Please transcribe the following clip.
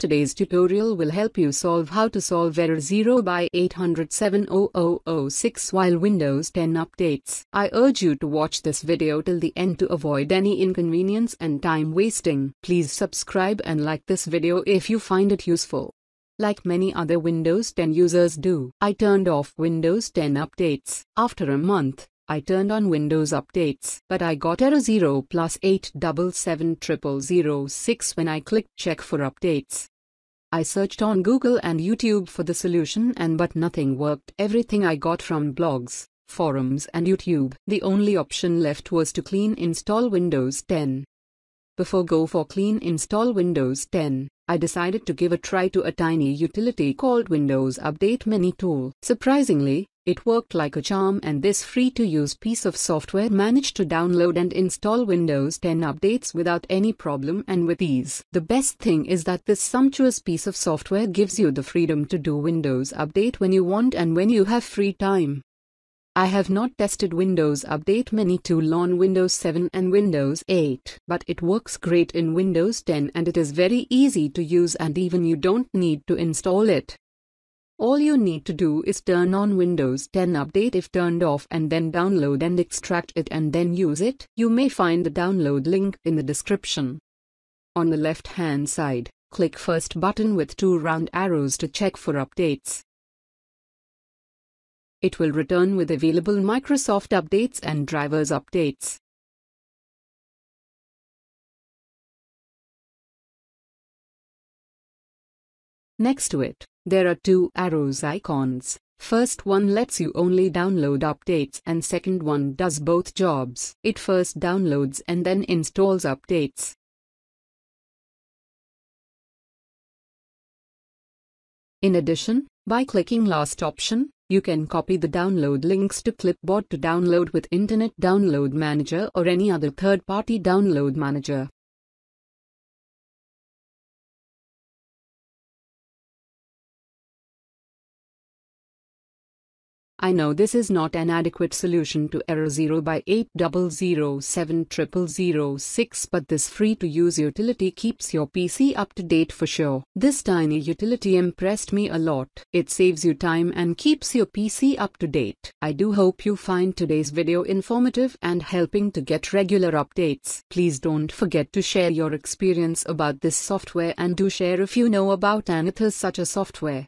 Today's tutorial will help you solve how to solve error 0 by 8070006 while Windows 10 updates. I urge you to watch this video till the end to avoid any inconvenience and time wasting. Please subscribe and like this video if you find it useful. Like many other Windows 10 users do, I turned off Windows 10 updates after a month I turned on Windows updates, but I got error 0 plus 6 when I clicked check for updates. I searched on Google and YouTube for the solution and but nothing worked. Everything I got from blogs, forums and YouTube. The only option left was to clean install Windows 10. Before go for clean install Windows 10, I decided to give a try to a tiny utility called Windows Update Mini tool. Surprisingly, it worked like a charm and this free-to-use piece of software managed to download and install Windows 10 updates without any problem and with ease. The best thing is that this sumptuous piece of software gives you the freedom to do Windows Update when you want and when you have free time. I have not tested Windows Update Mini tool on Windows 7 and Windows 8, but it works great in Windows 10 and it is very easy to use and even you don't need to install it. All you need to do is turn on Windows 10 update if turned off and then download and extract it and then use it. You may find the download link in the description. On the left hand side, click first button with two round arrows to check for updates. It will return with available Microsoft updates and drivers updates. Next to it, there are two arrows icons. First one lets you only download updates and second one does both jobs. It first downloads and then installs updates. In addition, by clicking last option, you can copy the download links to Clipboard to download with Internet Download Manager or any other third-party download manager. I know this is not an adequate solution to error 0 by 80070006 but this free-to-use utility keeps your PC up to date for sure. This tiny utility impressed me a lot. It saves you time and keeps your PC up to date. I do hope you find today's video informative and helping to get regular updates. Please don't forget to share your experience about this software and do share if you know about another such a software.